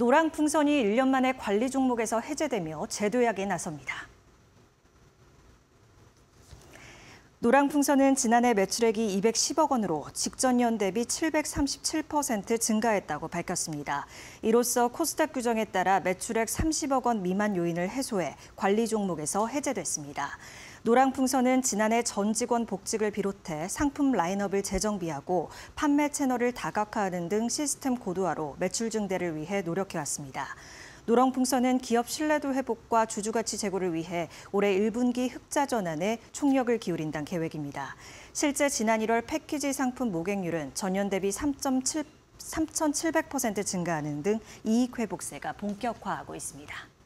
노랑 풍선이 1년 만에 관리 종목에서 해제되며 제도약에 나섭니다. 노랑풍선은 지난해 매출액이 210억 원으로 직전년 대비 737% 증가했다고 밝혔습니다. 이로써 코스닥 규정에 따라 매출액 30억 원 미만 요인을 해소해 관리 종목에서 해제됐습니다. 노랑풍선은 지난해 전 직원 복직을 비롯해 상품 라인업을 재정비하고 판매 채널을 다각화하는 등 시스템 고도화로 매출 증대를 위해 노력해왔습니다. 노랑풍선은 기업 신뢰도 회복과 주주가치 제고를 위해 올해 1분기 흑자 전환에 총력을 기울인다는 계획입니다. 실제 지난 1월 패키지 상품 모객률은 전년 대비 3.7 3,700% 증가하는 등 이익 회복세가 본격화하고 있습니다.